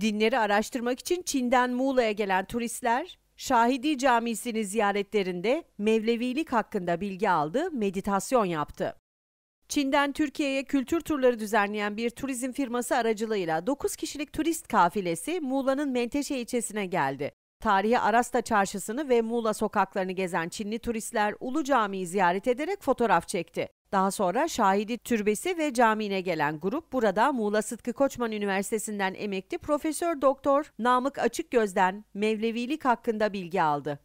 Dinleri araştırmak için Çin'den Muğla'ya gelen turistler Şahidi Camisi'ni ziyaretlerinde Mevlevilik hakkında bilgi aldı, meditasyon yaptı. Çin'den Türkiye'ye kültür turları düzenleyen bir turizm firması aracılığıyla 9 kişilik turist kafilesi Muğla'nın Menteşe ilçesine geldi. Tarihi Arasta çarşısını ve Muğla sokaklarını gezen Çinli turistler Ulu Camii'yi ziyaret ederek fotoğraf çekti. Daha sonra Şahidi Türbesi ve camine gelen grup burada Muğla Sıtkı Koçman Üniversitesi'nden emekli Profesör Doktor Namık Açık Gözden Mevlevilik hakkında bilgi aldı.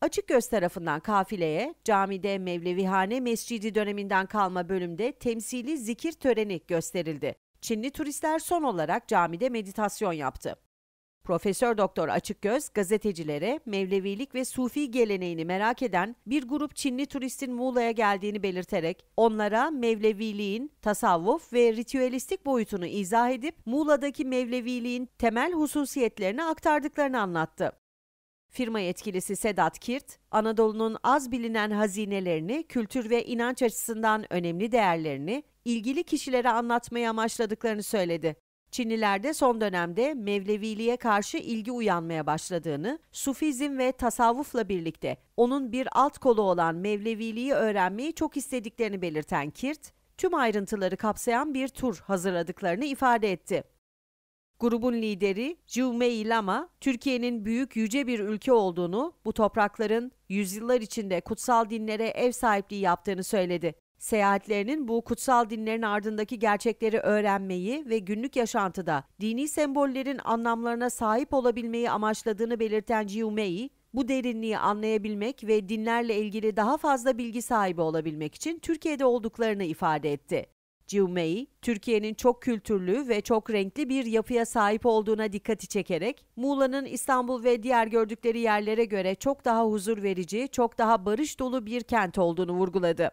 Açık Göz tarafından kafileye camide Mevlevihane Mescidi döneminden kalma bölümde temsili zikir töreni gösterildi. Çinli turistler son olarak camide meditasyon yaptı. Profesör Doktor Açıkgöz gazetecilere Mevlevilik ve Sufi geleneğini merak eden bir grup Çinli turistin Muğla'ya geldiğini belirterek onlara Mevleviliğin tasavvuf ve ritüelistik boyutunu izah edip Muğla'daki Mevleviliğin temel hususiyetlerini aktardıklarını anlattı. Firma yetkilisi Sedat Kirt, Anadolu'nun az bilinen hazinelerini, kültür ve inanç açısından önemli değerlerini ilgili kişilere anlatmayı amaçladıklarını söyledi. Çinlilerde son dönemde Mevleviliğe karşı ilgi uyanmaya başladığını, Sufizm ve tasavvufla birlikte onun bir alt kolu olan Mevleviliği öğrenmeyi çok istediklerini belirten Kirt, tüm ayrıntıları kapsayan bir tur hazırladıklarını ifade etti. Grubun lideri Jumei Lama, Türkiye'nin büyük yüce bir ülke olduğunu, bu toprakların yüzyıllar içinde kutsal dinlere ev sahipliği yaptığını söyledi. Seyahatlerinin bu kutsal dinlerin ardındaki gerçekleri öğrenmeyi ve günlük yaşantıda dini sembollerin anlamlarına sahip olabilmeyi amaçladığını belirten Giumei, bu derinliği anlayabilmek ve dinlerle ilgili daha fazla bilgi sahibi olabilmek için Türkiye'de olduklarını ifade etti. Giumei, Türkiye'nin çok kültürlü ve çok renkli bir yapıya sahip olduğuna dikkati çekerek, Muğla'nın İstanbul ve diğer gördükleri yerlere göre çok daha huzur verici, çok daha barış dolu bir kent olduğunu vurguladı.